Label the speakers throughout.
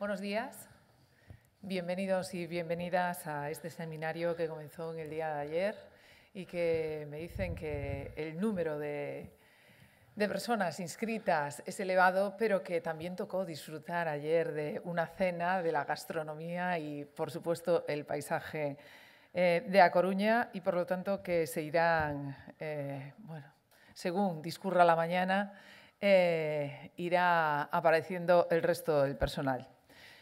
Speaker 1: Buenos días. Bienvenidos y bienvenidas a este seminario que comenzó en el día de ayer y que me dicen que el número de, personas inscritas es elevado, pero que también tocó disfrutar ayer de una cena, de la gastronomía y, por supuesto, el paisaje eh, de A Coruña y, por lo tanto, que se irán, eh, bueno, según discurra la mañana, eh, irá apareciendo el resto del personal.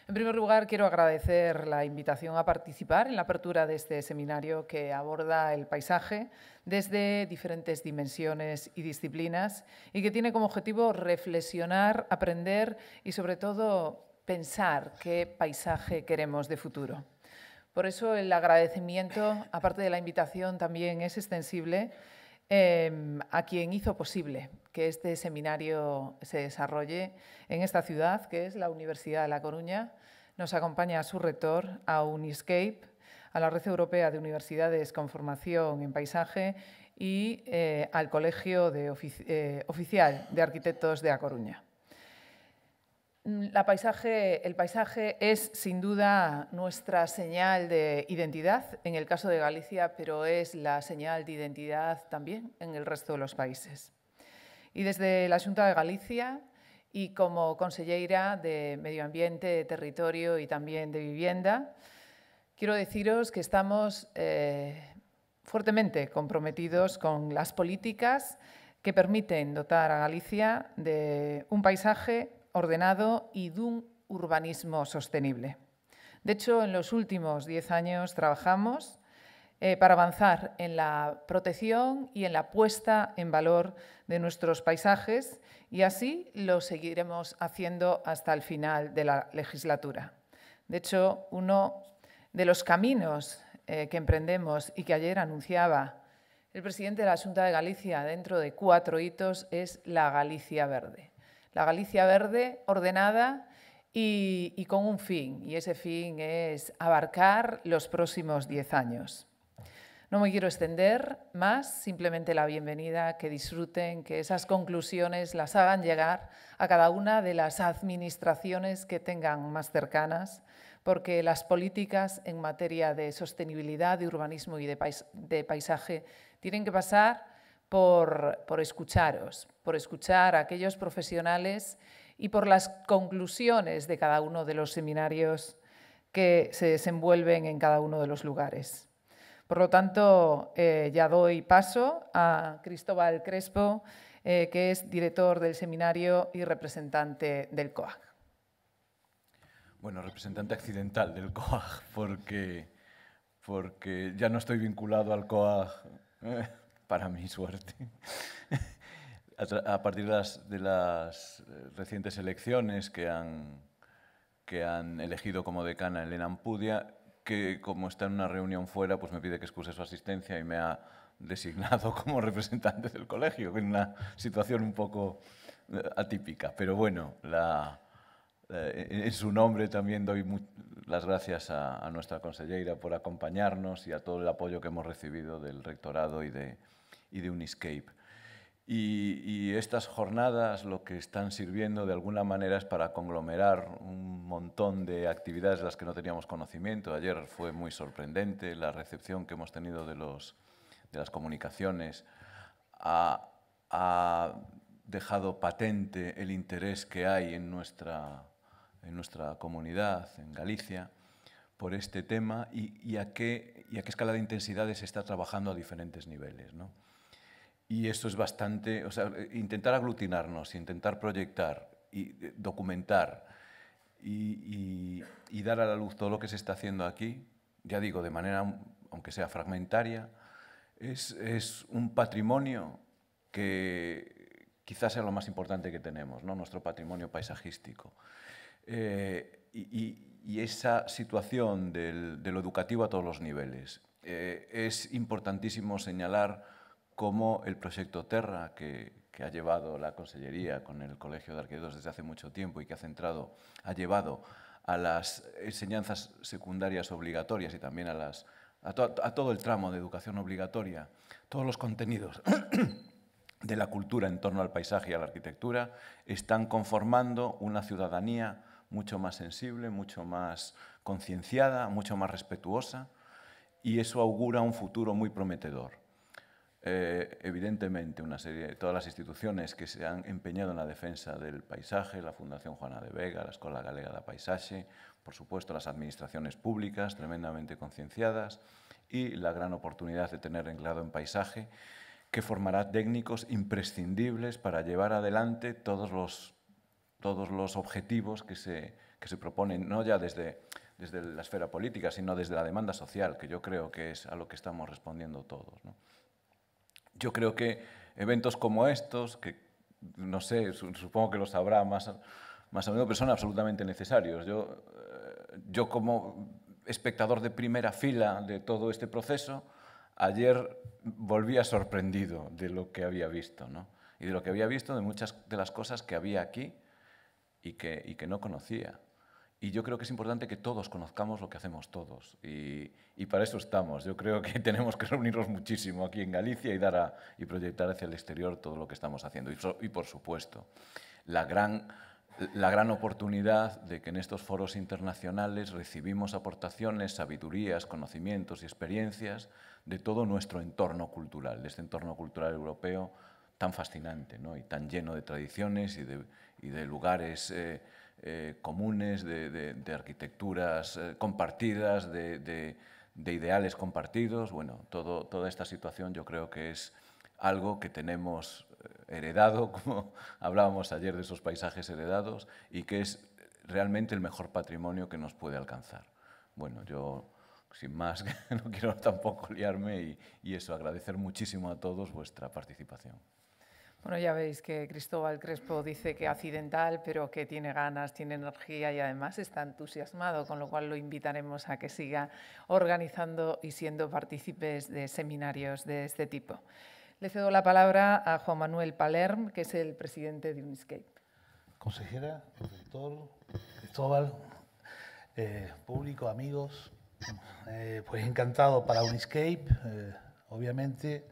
Speaker 1: En primer lugar, quiero agradecer la invitación a participar en la apertura de este seminario que aborda el paisaje desde diferentes dimensiones y disciplinas y que tiene como objetivo reflexionar, aprender y, sobre todo, pensar qué paisaje queremos de futuro. Por eso el agradecimiento, aparte de la invitación, también es extensible eh, a quien hizo posible que este seminario se desarrolle en esta ciudad, que es la Universidad de La Coruña. Nos acompaña a su rector, a Uniscape, a la Red Europea de Universidades con Formación en Paisaje y eh, al Colegio de eh, Oficial de Arquitectos de La Coruña. el paisaje es sin duda nuestra señal de identidad en el caso de Galicia, pero es la señal de identidad también en el resto de los países y desde la Junta de Galicia y como consellera de Medio Ambiente, de Territorio y también de Vivienda, quiero deciros que estamos eh, fuertemente comprometidos con las políticas que permiten dotar a Galicia de un paisaje ordenado y de un urbanismo sostenible. De hecho, en los últimos diez años trabajamos eh, para avanzar en la protección y en la puesta en valor de nuestros paisajes y así lo seguiremos haciendo hasta el final de la legislatura. De hecho, uno de los caminos eh, que emprendemos y que ayer anunciaba el presidente de la Junta de Galicia dentro de cuatro hitos es la Galicia Verde. La Galicia Verde ordenada y con un fin, y ese fin es abarcar los próximos diez años. No me quiero extender más, simplemente la bienvenida, que disfruten, que esas conclusiones las hagan llegar a cada una de las administraciones que tengan más cercanas, porque las políticas en materia de sostenibilidad, de urbanismo y de, paisaje tienen que pasar por escucharos, por escuchar a aquellos profesionales y por las conclusiones de cada uno de los seminarios que se desenvuelven en cada uno de los lugares. Por lo tanto, eh, ya doy paso a Cristóbal Crespo, eh, que es director del seminario y representante del COAG.
Speaker 2: Bueno, representante accidental del COAG, porque, porque ya no estoy vinculado al COAG, eh, para mi suerte. a partir de las, recientes elecciones que han, que han elegido como decana Elena Ampudia, que como está en una reunión fuera, pues me pide que excuse su asistencia y me ha designado como representante del colegio, en una situación un poco eh, atípica. Pero bueno, la, en su nombre también doy las gracias a, nuestra consellera por acompañarnos y a todo el apoyo que hemos recibido del rectorado y de, y de Uniscape. Y, estas jornadas lo que están sirviendo de alguna manera es para conglomerar un montón de actividades de las que no teníamos conocimiento. Ayer fue muy sorprendente la recepción que hemos tenido de, las comunicaciones. Ha, dejado patente el interés que hay en nuestra, comunidad, en Galicia, por este tema y, y, a qué, escala de intensidades se está trabajando a diferentes niveles. ¿no? Y esto es bastante, o sea, intentar aglutinarnos, intentar proyectar y eh, documentar y, dar a la luz todo lo que se está haciendo aquí, ya digo, de manera, aunque sea fragmentaria, es, es un patrimonio que quizás sea lo más importante que tenemos, ¿no? nuestro patrimonio paisajístico. Eh, y, y, esa situación del, de lo educativo a todos los niveles. Eh, es importantísimo señalar como el proyecto Terra, que, ha llevado la Consellería con el Colegio de Arquitectos desde hace mucho tiempo y que ha centrado, ha llevado a las enseñanzas secundarias obligatorias y también a todo el tramo de educación obligatoria, todos los contenidos de la cultura en torno al paisaje y a la arquitectura, están conformando una ciudadanía mucho más sensible, mucho más concienciada, mucho más respetuosa, y eso augura un futuro muy prometedor. Eh, evidentemente, una serie, todas las instituciones que se han empeñado en la defensa del paisaje, la Fundación Juana de Vega, la Escuela Galega de Paisaje, por supuesto las administraciones públicas, tremendamente concienciadas, y la gran oportunidad de tener anclado en paisaje, que formará técnicos imprescindibles para llevar adelante todos los, todos los objetivos que se, que se proponen, no ya desde, desde la esfera política, sino desde la demanda social, que yo creo que es a lo que estamos respondiendo todos. Yo creo que eventos como estos, que no sé, supongo que los habrá más, más a menudo, pero son absolutamente necesarios. Yo, eh, yo como espectador de primera fila de todo este proceso, ayer volvía sorprendido de lo que había visto, ¿no? Y de lo que había visto, de muchas de las cosas que había aquí y que, y que no conocía. Y yo creo que es importante que todos conozcamos lo que hacemos todos. Y, para eso estamos. Yo creo que tenemos que reunirnos muchísimo aquí en Galicia y, dar y proyectar hacia el exterior todo lo que estamos haciendo. Y, por supuesto, la gran, la gran oportunidad de que en estos foros internacionales recibimos aportaciones, sabidurías, conocimientos y experiencias de todo nuestro entorno cultural, de este entorno cultural europeo tan fascinante ¿no? y tan lleno de tradiciones y de, lugares. Eh, eh, comunes, de, arquitecturas eh, compartidas, de, ideales compartidos. Bueno, toda esta situación yo creo que es algo que tenemos eh, heredado, como hablábamos ayer de esos paisajes heredados, y que es realmente el mejor patrimonio que nos puede alcanzar. Bueno, yo sin más, no quiero tampoco liarme y eso, agradecer muchísimo a todos vuestra participación.
Speaker 1: Bueno, ya veis que Cristóbal Crespo dice que accidental, pero que tiene ganas, tiene energía y además está entusiasmado, con lo cual lo invitaremos a que siga organizando y siendo partícipes de seminarios de este tipo. Le cedo la palabra a Juan Manuel Palerm, que es el presidente de Uniscape.
Speaker 3: Consejera, director, Cristóbal, eh, público, amigos, eh, pues encantado para Uniscape, eh, obviamente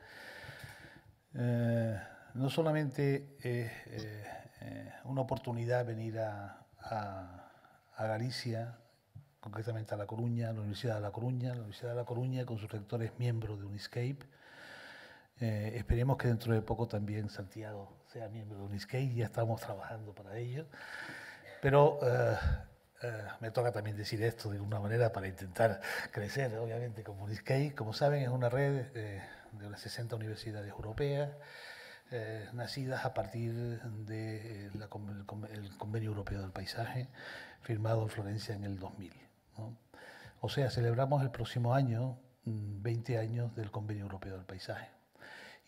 Speaker 3: no solamente es eh, una oportunidad venir a, Galicia, concretamente a La Coruña, a la Universidad de La Coruña, la Universidad de La Coruña con sus rectores miembros de Uniscape. Eh, esperemos que dentro de poco también Santiago sea miembro de Uniscape, ya estamos trabajando para ello. Pero eh, me toca también decir esto de alguna manera para intentar crecer, obviamente, como Uniscape. Como saben, es una red de unas 60 universidades europeas. Eh, nacidas a partir del eh, Convenio Europeo del Paisaje, firmado en Florencia en el 2000. O sea, celebramos el próximo año 20 mm, años del Convenio Europeo del Paisaje.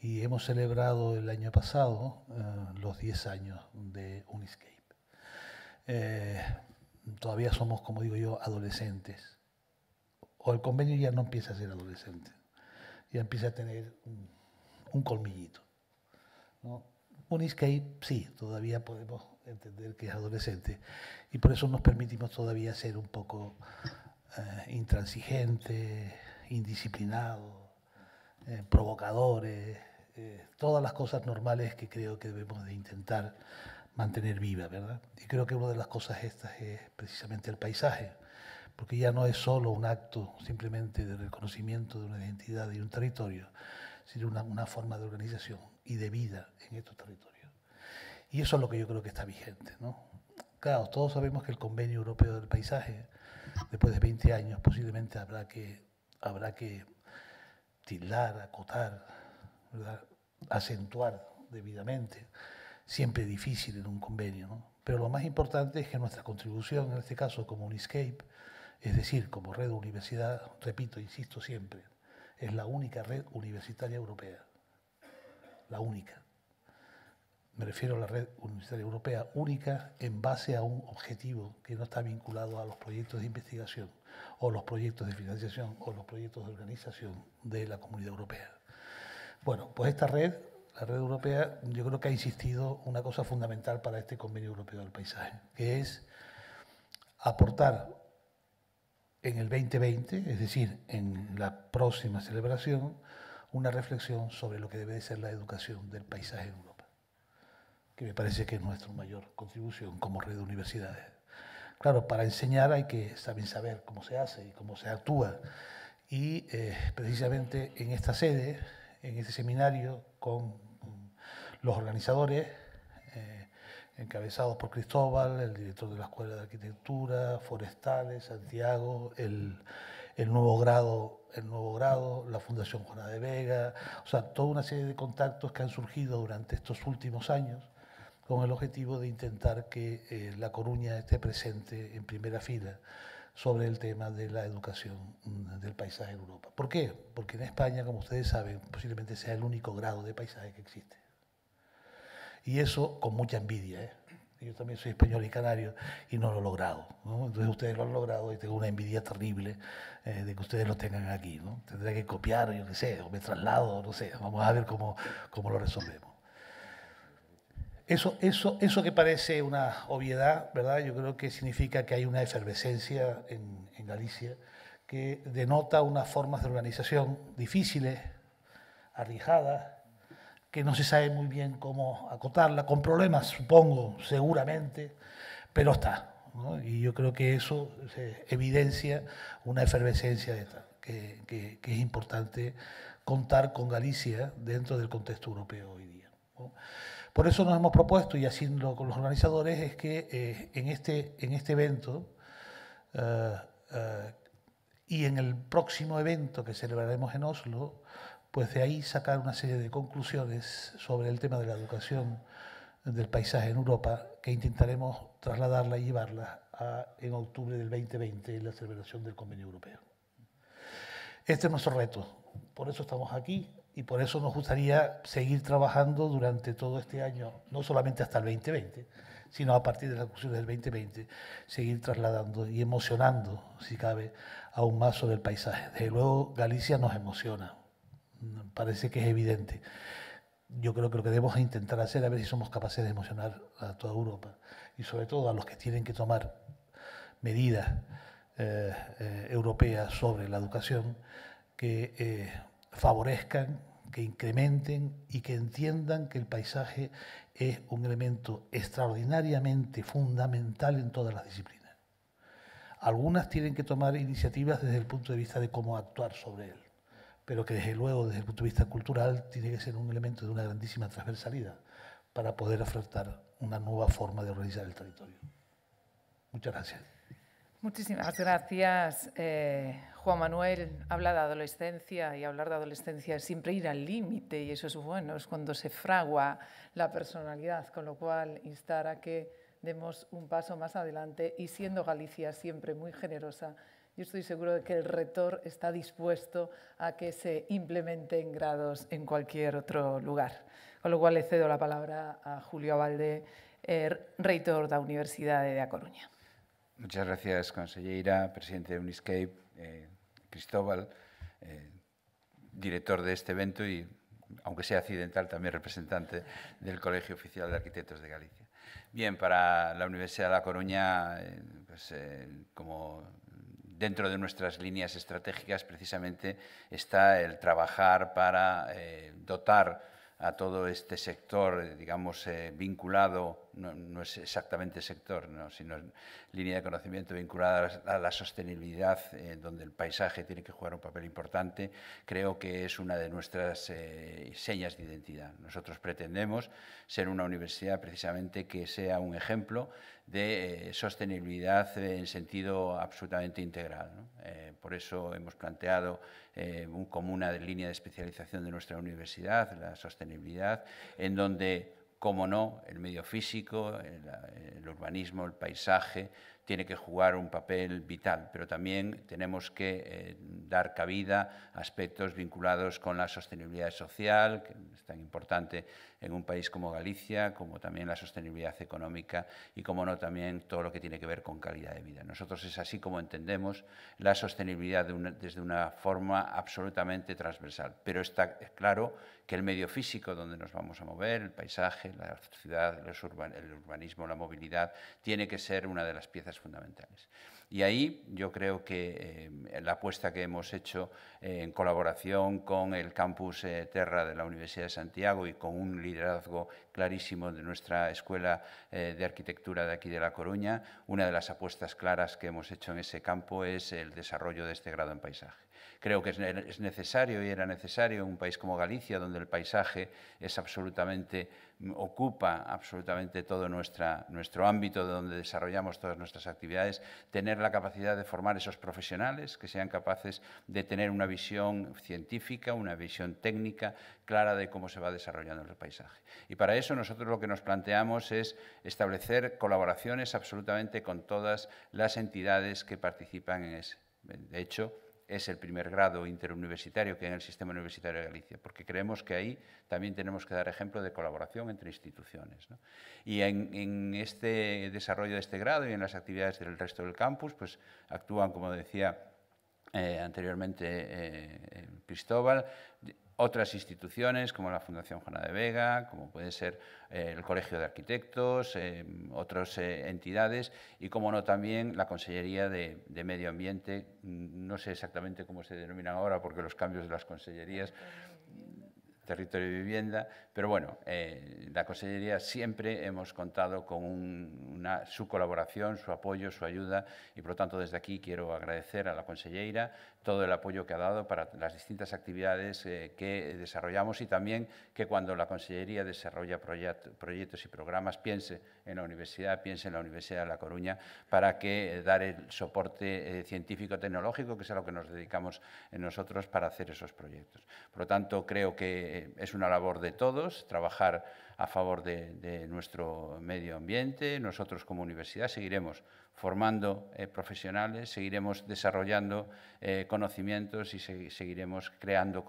Speaker 3: Y hemos celebrado el año pasado eh, los 10 años de Uniscape. todavía somos, como digo yo, adolescentes. O el convenio ya no empieza a ser adolescente, ya empieza a tener un colmillito. Un escape, sí, todavía podemos entender que es adolescente y por eso nos permitimos todavía ser un poco intransigente, eh, intransigentes, indisciplinados, eh, provocadores, eh, todas las cosas normales que creo que debemos de intentar mantener viva, ¿verdad? Y creo que una de las cosas estas es precisamente el paisaje, porque ya no es solo un acto simplemente de reconocimiento de una identidad y un territorio, sino una forma de organización y de vida en estos territorios. Y eso es lo que yo creo que está vigente. ¿no? Claro, todos sabemos que el Convenio Europeo del Paisaje, después de 20 años, posiblemente habrá que, habrá que tildar, acotar, acentuar debidamente, siempre difícil en un convenio. ¿no? Pero lo más importante es que nuestra contribución, en este caso como Uniscape, es decir, como red universidad, repito, insisto siempre, es la única red universitaria europea la única. Me refiero a la red universitaria europea única en base a un objetivo que no está vinculado a los proyectos de investigación o los proyectos de financiación o los proyectos de organización de la comunidad europea. Bueno, pues esta red, la red europea, yo creo que ha insistido una cosa fundamental para este convenio europeo del paisaje, que es aportar en el 2020, es decir, en la próxima celebración, una reflexión sobre lo que debe ser la educación del paisaje en Europa, que me parece que es nuestra mayor contribución como red de universidades. Claro, para enseñar hay que saber, saber cómo se hace y cómo se actúa. Y eh, precisamente en esta sede, en este seminario con mm, los organizadores, eh, encabezados por Cristóbal, el director de la Escuela de Arquitectura, Forestales, Santiago, el nuevo grado el Nuevo Grado, la Fundación Juana de Vega, o sea, toda una serie de contactos que han surgido durante estos últimos años con el objetivo de intentar que eh, La Coruña esté presente en primera fila sobre el tema de la educación mm, del paisaje en Europa. ¿Por qué? Porque en España, como ustedes saben, posiblemente sea el único grado de paisaje que existe. Y eso con mucha envidia, ¿eh? Yo también soy español y canario y no lo he logrado. Entonces ustedes lo han logrado y tengo una envidia terrible eh, de que ustedes lo tengan aquí. ¿no? Tendré que copiar, yo qué sé, o me traslado, no sé. Vamos a ver cómo, cómo lo resolvemos. Eso, eso, eso que parece una obviedad, ¿verdad? Yo creo que significa que hay una efervescencia en, en Galicia que denota unas formas de organización difíciles, arriesgadas, que no se sabe muy bien cómo acotarla, con problemas, supongo, seguramente, pero está. Y yo creo que eso evidencia una efervescencia de que, es importante contar con Galicia dentro del contexto europeo hoy día. Por eso nos hemos propuesto, y haciendo con los organizadores, es que eh, en, este, en este evento eh, eh, y en el próximo evento que celebraremos en Oslo, pues de ahí sacar una serie de conclusiones sobre el tema de la educación del paisaje en Europa que intentaremos trasladarla y llevarla en octubre del 2020 en la celebración del convenio europeo. Este es nuestro reto, por eso estamos aquí y por eso nos gustaría seguir trabajando durante todo este año, no solamente hasta el 2020, sino a partir de las conclusiones del 2020, seguir trasladando y emocionando, si cabe, aún más sobre el paisaje. Desde luego, Galicia nos emociona, parece que es evidente. Yo creo que lo que debemos intentar hacer a ver si somos capaces de emocionar a toda Europa y sobre todo a los que tienen que tomar medidas eh, eh, europeas sobre la educación que eh, favorezcan, que incrementen y que entiendan que el paisaje es un elemento extraordinariamente fundamental en todas las disciplinas. Algunas tienen que tomar iniciativas desde el punto de vista de cómo actuar sobre él pero que desde luego, desde el punto de vista cultural, tiene que ser un elemento de una grandísima transversalidad para poder afrontar una nueva forma de organizar el territorio. Muchas gracias.
Speaker 1: Muchísimas gracias, eh, Juan Manuel. Habla de adolescencia y hablar de adolescencia es siempre ir al límite y eso es bueno, es cuando se fragua la personalidad, con lo cual instar a que demos un paso más adelante y siendo Galicia siempre muy generosa yo estoy seguro de que el rector está dispuesto a que se implementen grados en cualquier otro lugar. Con lo cual le cedo la palabra a Julio Abalde, er, rector de la Universidad de A Coruña.
Speaker 4: Muchas gracias, consellera, presidente de Uniscape, eh, Cristóbal, eh, director de este evento y, aunque sea accidental, también representante del Colegio Oficial de Arquitectos de Galicia. Bien, para la Universidad de La Coruña, eh, pues, como dentro de nuestras líneas estratégicas precisamente está el trabajar para eh, dotar a todo este sector, eh, digamos, eh, vinculado, no, es exactamente sector, sino línea de conocimiento vinculada a la, sostenibilidad, donde el paisaje tiene que jugar un papel importante, creo que es una de nuestras señas de identidad. Nosotros pretendemos ser una universidad precisamente que sea un ejemplo de eh, sostenibilidad en sentido absolutamente integral. Eh, por eso hemos planteado eh, como una línea de especialización de nuestra universidad, la sostenibilidad, en donde, como no, el medio físico, el urbanismo, el paisaje, tiene que jugar un papel vital, pero también tenemos que eh, dar cabida a aspectos vinculados con la sostenibilidad social, que es tan importante en un país como Galicia, como también la sostenibilidad económica y, como no, también todo lo que tiene que ver con calidad de vida. Nosotros es así como entendemos la sostenibilidad desde una forma absolutamente transversal, pero está claro que el medio físico donde nos vamos a mover, el paisaje, la ciudad, el urbanismo, la movilidad, tiene que ser una de las piezas fundamentales. Y ahí yo creo que eh, la apuesta que hemos hecho eh, en colaboración con el campus eh, Terra de la Universidad de Santiago y con un liderazgo clarísimo de nuestra Escuela de Arquitectura de aquí de La Coruña, una de las apuestas claras que hemos hecho en ese campo es el desarrollo de este grado en paisaje. Creo que es necesario y era necesario en un país como Galicia, donde el paisaje es absolutamente, ocupa absolutamente todo nuestro ámbito donde desarrollamos todas nuestras actividades, tener la capacidad de formar esos profesionales que sean capaces de tener una visión científica, una visión técnica clara de cómo se va desarrollando el paisaje. Y para eso nosotros lo que nos planteamos es establecer colaboraciones absolutamente con todas las entidades que participan en ese. De hecho, es el primer grado interuniversitario que hay en el sistema universitario de Galicia, porque creemos que ahí también tenemos que dar ejemplo de colaboración entre instituciones. Y en, este desarrollo de este grado y en las actividades del resto del campus, pues actúan, como decía eh, anteriormente eh, eh, Cristóbal, otras instituciones como la Fundación Juana de Vega, como puede ser eh, el Colegio de Arquitectos, eh, otras eh, entidades y, como no, también la Consellería de, de, Medio Ambiente. Mm, no sé exactamente cómo se denominan ahora porque los cambios de las consellerías territorio de vivienda, pero bueno, eh, la Consellería siempre hemos contado con una, su colaboración, su apoyo, su ayuda y por lo tanto desde aquí quiero agradecer a la consellera todo el apoyo que ha dado para las distintas actividades eh, que desarrollamos y también que cuando la Consellería desarrolla proyectos y programas piense en la universidad, piense en la Universidad de La Coruña para que eh, dar el soporte científico-tecnológico, que es a lo que nos dedicamos nosotros para hacer esos proyectos. Por lo tanto, creo que eh, es una labor de todos, trabajar a favor de, nuestro medio ambiente. Nosotros como universidad seguiremos formando eh, profesionales, seguiremos desarrollando eh, conocimientos y seguiremos creando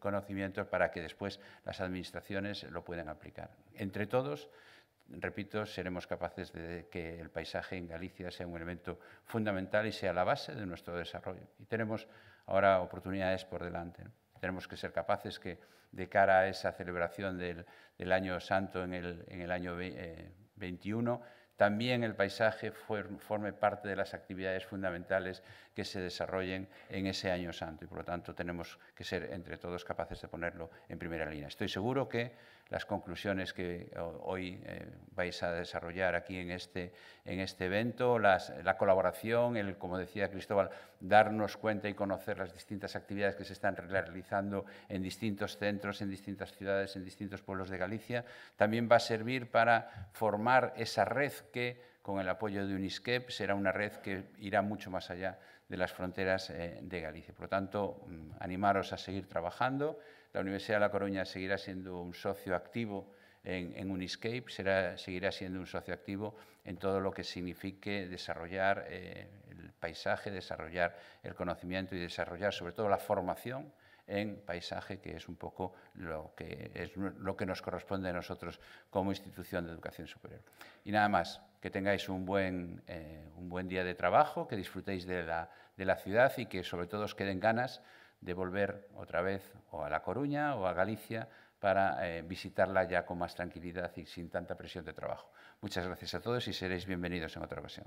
Speaker 4: conocimientos para que después las administraciones lo puedan aplicar. Entre todos, repito, seremos capaces de que el paisaje en Galicia sea un elemento fundamental y sea la base de nuestro desarrollo. Y tenemos ahora oportunidades por delante tenemos que ser capaces que de cara a esa celebración del, año santo en el, año 21, eh, también el paisaje forme parte de las actividades fundamentales que se desarrollen en ese año santo y por lo tanto tenemos que ser entre todos capaces de ponerlo en primera línea. Estoy seguro que las conclusiones que eh, hoy eh, vais a desarrollar aquí en este, este evento, la colaboración, el, como decía Cristóbal, darnos cuenta y conocer las distintas actividades que se están realizando en distintos centros, en distintas ciudades, en distintos pueblos de Galicia, también va a servir para formar esa red que, con el apoyo de UNISCEP, será una red que irá mucho más allá de las fronteras eh, de Galicia. Por lo tanto, mm, animaros a seguir trabajando. La Universidad de La Coruña seguirá siendo un socio activo en, en Uniscape, seguirá siendo un socio activo en todo lo que signifique desarrollar eh, el paisaje, desarrollar el conocimiento y desarrollar sobre todo la formación en paisaje, que es un poco lo que, es, lo que nos corresponde a nosotros como institución de educación superior. Y nada más que tengáis un buen, eh, un buen día de trabajo, que disfrutéis de la, ciudad y que sobre todo os queden ganas de volver otra vez o a La Coruña o a Galicia para eh, visitarla ya con más tranquilidad y sin tanta presión de trabajo. Muchas gracias a todos y seréis bienvenidos en otra ocasión.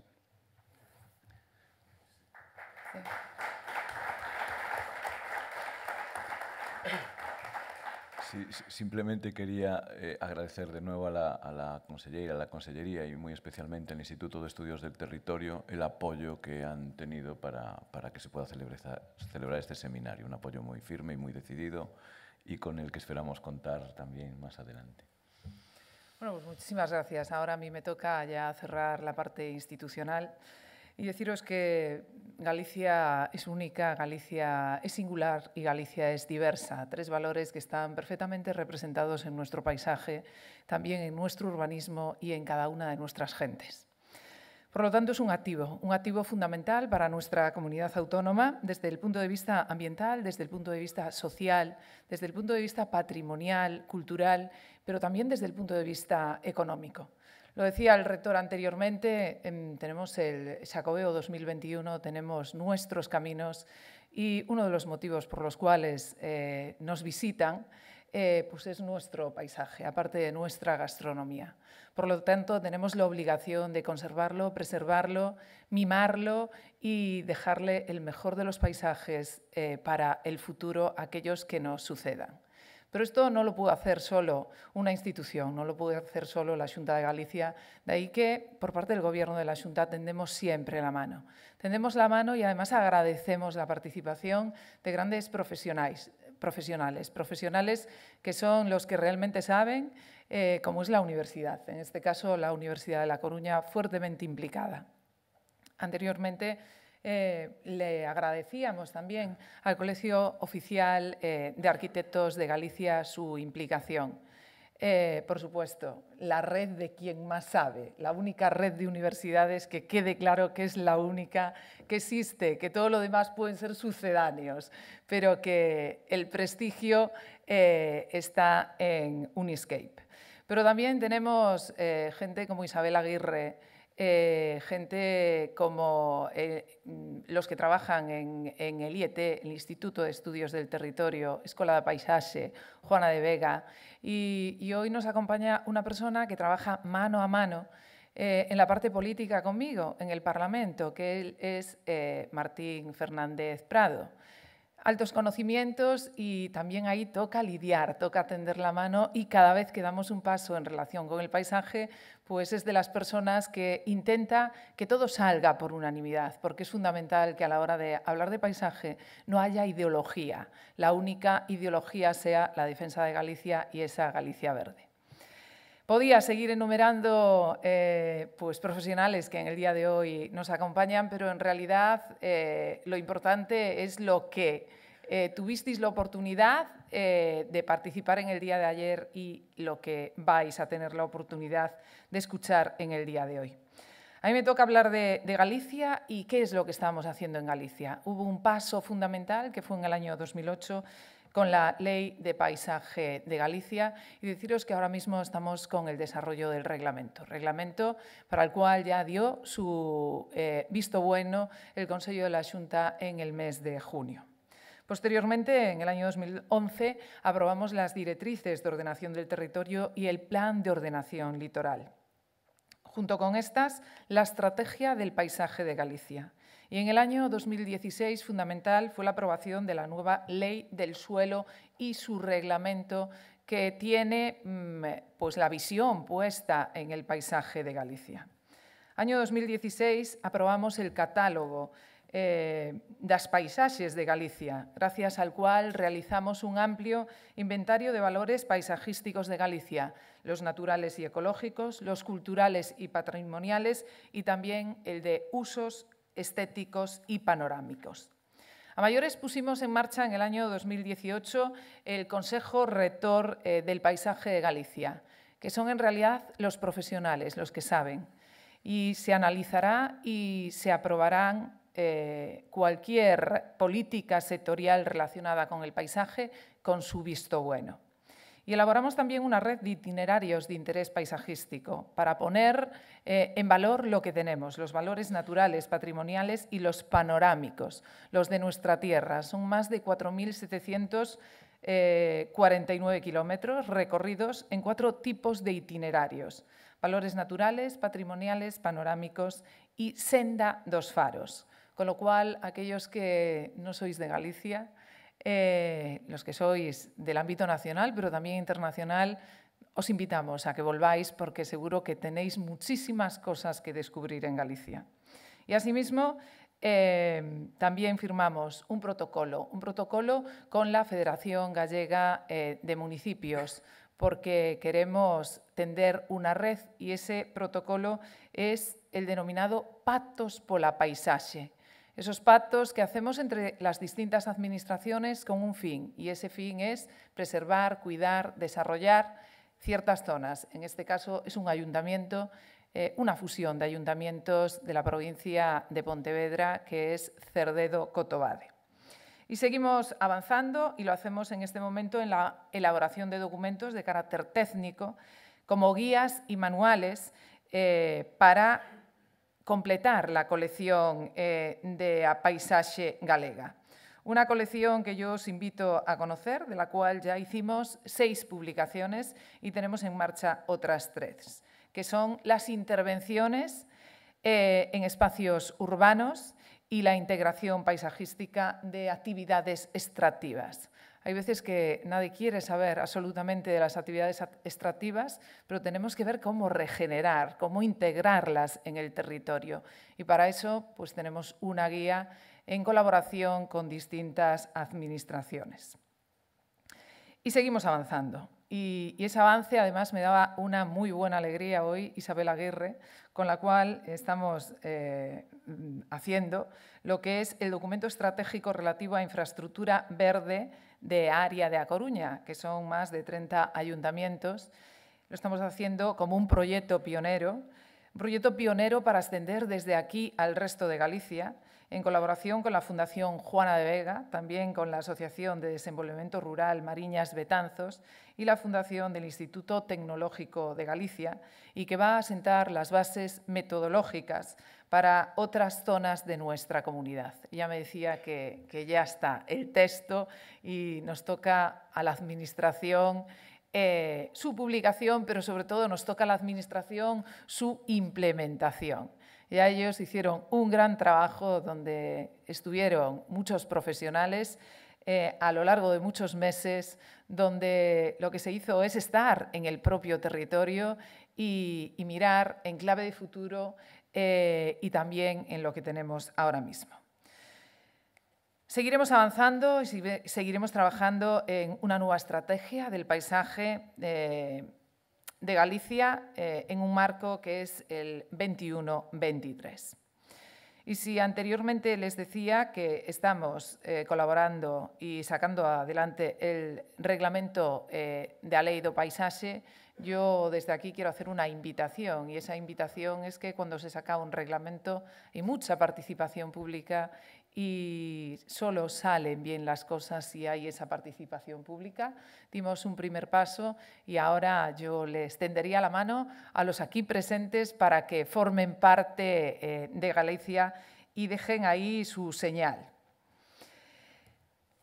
Speaker 2: simplemente quería eh, agradecer de nuevo a la, a la consellería y muy especialmente al Instituto de Estudios del Territorio el apoyo que han tenido para, que se pueda celebrar, celebrar este seminario. Un apoyo muy firme y muy decidido y con el que esperamos contar también más adelante.
Speaker 1: Bueno, pues muchísimas gracias. Ahora a mí me toca ya cerrar la parte institucional y deciros que Galicia es única, Galicia es singular y Galicia es diversa. Tres valores que están perfectamente representados en nuestro paisaje, también en nuestro urbanismo y en cada una de nuestras gentes. Por lo tanto, es un activo, un activo fundamental para nuestra comunidad autónoma desde el punto de vista ambiental, desde el punto de vista social, desde el punto de vista patrimonial, cultural, pero también desde el punto de vista económico. Lo decía el rector anteriormente, em, tenemos el Chacobeo 2021, tenemos nuestros caminos y uno de los motivos por los cuales eh, nos visitan eh, pues es nuestro paisaje, aparte de nuestra gastronomía. Por lo tanto, tenemos la obligación de conservarlo, preservarlo, mimarlo y dejarle el mejor de los paisajes eh, para el futuro a aquellos que nos sucedan. Pero esto no lo pudo hacer solo una institución, no lo pudo hacer solo la Junta de Galicia. De ahí que, por parte del Gobierno de la Junta, tendemos siempre la mano. Tendemos la mano y además agradecemos la participación de grandes profesionales, profesionales, profesionales que son los que realmente saben eh, cómo es la universidad, en este caso la Universidad de La Coruña fuertemente implicada. Anteriormente eh, le agradecíamos también al Colegio Oficial eh, de Arquitectos de Galicia su implicación. Eh, por supuesto, la red de quien más sabe, la única red de universidades que quede claro que es la única que existe, que todo lo demás pueden ser sucedáneos, pero que el prestigio está en Uniscape. Pero también tenemos gente como Isabel Aguirre, eh, gente como eh, mm, los que trabajan en, el IET, el Instituto de Estudios del Territorio, Escuela de Paisaje, Juana de Vega, y, hoy nos acompaña una persona que trabaja mano a mano eh, en la parte política conmigo, en el Parlamento, que es Martín Fernández Prado altos conocimientos y también ahí toca lidiar, toca tender la mano y cada vez que damos un paso en relación con el paisaje, pues es de las personas que intenta que todo salga por unanimidad, porque es fundamental que a la hora de hablar de paisaje no haya ideología. La única ideología sea la defensa de Galicia y esa Galicia verde. Podía seguir enumerando eh, pues, profesionales que en el día de hoy nos acompañan, pero en realidad eh, lo importante es lo que eh, tuvisteis la oportunidad eh, de participar en el día de ayer y lo que vais a tener la oportunidad de escuchar en el día de hoy. A mí me toca hablar de, Galicia y qué es lo que estamos haciendo en Galicia. Hubo un paso fundamental que fue en el año 2008 con la Ley de Paisaje de Galicia y deciros que ahora mismo estamos con el desarrollo del reglamento, reglamento para el cual ya dio su eh, visto bueno el Consejo de la Junta en el mes de junio. Posteriormente, en el año 2011, aprobamos las directrices de ordenación del territorio y el plan de ordenación litoral. Junto con estas, la estrategia del paisaje de Galicia. Y en el año 2016, fundamental, fue la aprobación de la nueva Ley del Suelo y su reglamento que tiene mm, pues, la visión puesta en el paisaje de Galicia. Año 2016 aprobamos el catálogo eh, das paisaxes de Galicia, gracias al cual realizamos un amplio inventario de valores paisajísticos de Galicia, los naturales y ecológicos, los culturales y patrimoniales y también el de usos estéticos y panorámicos. A mayores pusimos en marcha en el año 2018 el Consejo Rector eh, del Paisaje de Galicia, que son en realidad los profesionales los que saben. Y se analizará y se aprobarán eh, cualquier política sectorial relacionada con el paisaje con su visto bueno. Y elaboramos también una red de itinerarios de interés paisajístico para poner eh, en valor lo que tenemos, los valores naturales, patrimoniales y los panorámicos, los de nuestra tierra. Son más de 4.749 eh, kilómetros recorridos en cuatro tipos de itinerarios, valores naturales, patrimoniales, panorámicos y senda dos faros. Con lo cual, aquellos que no sois de Galicia, eh, los que sois del ámbito nacional, pero también internacional, os invitamos a que volváis porque seguro que tenéis muchísimas cosas que descubrir en Galicia. Y asimismo, eh, también firmamos un protocolo, un protocolo con la Federación Gallega eh, de Municipios, porque queremos tender una red y ese protocolo es el denominado Pactos por la Paisaje, esos pactos que hacemos entre las distintas administraciones con un fin, y ese fin es preservar, cuidar, desarrollar ciertas zonas. En este caso es un ayuntamiento, eh, una fusión de ayuntamientos de la provincia de Pontevedra, que es Cerdedo-Cotobade. Y seguimos avanzando y lo hacemos en este momento en la elaboración de documentos de carácter técnico, como guías y manuales eh, para completar la colección eh, de Paisaje Galega. Una colección que yo os invito a conocer, de la cual ya hicimos seis publicaciones y tenemos en marcha otras tres, que son las intervenciones eh, en espacios urbanos y la integración paisajística de actividades extractivas. Hay veces que nadie quiere saber absolutamente de las actividades extractivas, pero tenemos que ver cómo regenerar, cómo integrarlas en el territorio. Y para eso pues, tenemos una guía en colaboración con distintas administraciones. Y seguimos avanzando. Y, ese avance, además, me daba una muy buena alegría hoy, Isabel Aguirre, con la cual estamos eh, haciendo lo que es el documento estratégico relativo a infraestructura verde de área de A Coruña, que son más de 30 ayuntamientos. Lo estamos haciendo como un proyecto pionero, proyecto pionero para ascender desde aquí al resto de Galicia, en colaboración con la Fundación Juana de Vega, también con la Asociación de Desenvolvimiento Rural Mariñas Betanzos y la Fundación del Instituto Tecnológico de Galicia, y que va a asentar las bases metodológicas para otras zonas de nuestra comunidad. Ya me decía que, ya está el texto y nos toca a la Administración eh, su publicación, pero sobre todo nos toca a la Administración su implementación. Ya ellos hicieron un gran trabajo donde estuvieron muchos profesionales eh, a lo largo de muchos meses, donde lo que se hizo es estar en el propio territorio y mirar en clave de futuro eh, y también en lo que tenemos ahora mismo. Seguiremos avanzando y seguiremos trabajando en una nueva estrategia del paisaje eh, de Galicia eh, en un marco que es el 21-23. Y si anteriormente les decía que estamos colaborando y sacando adelante el reglamento de la ley paisaje, yo desde aquí quiero hacer una invitación y esa invitación es que cuando se saca un reglamento hay mucha participación pública y solo salen bien las cosas si hay esa participación pública. Dimos un primer paso y ahora yo le extendería la mano a los aquí presentes para que formen parte eh, de Galicia y dejen ahí su señal.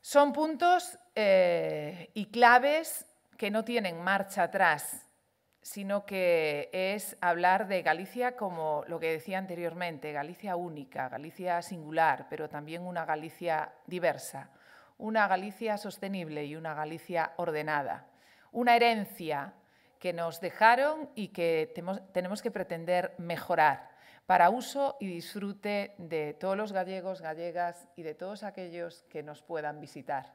Speaker 1: Son puntos eh, y claves que no tienen marcha atrás, sino que es hablar de Galicia como lo que decía anteriormente, Galicia única, Galicia singular, pero también una Galicia diversa, una Galicia sostenible y una Galicia ordenada, una herencia que nos dejaron y que tenemos que pretender mejorar para uso y disfrute de todos los gallegos, gallegas y de todos aquellos que nos puedan visitar.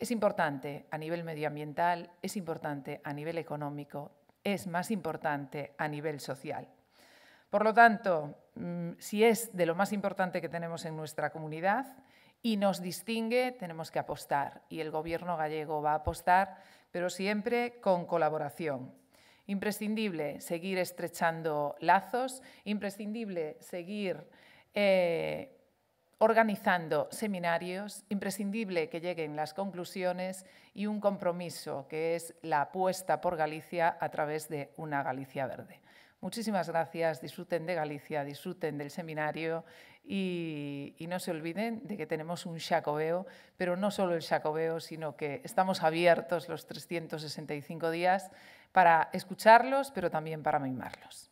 Speaker 1: Es importante a nivel medioambiental, es importante a nivel económico, es más importante a nivel social. Por lo tanto, mm, si es de lo más importante que tenemos en nuestra comunidad y nos distingue, tenemos que apostar. Y el Gobierno gallego va a apostar, pero siempre con colaboración. Imprescindible seguir estrechando lazos, imprescindible seguir eh, organizando seminarios, imprescindible que lleguen las conclusiones y un compromiso que es la apuesta por Galicia a través de una Galicia verde. Muchísimas gracias, disfruten de Galicia, disfruten del seminario y, no se olviden de que tenemos un Xacobeo, pero no solo el Xacobeo, sino que estamos abiertos los 365 días para escucharlos, pero también para mimarlos.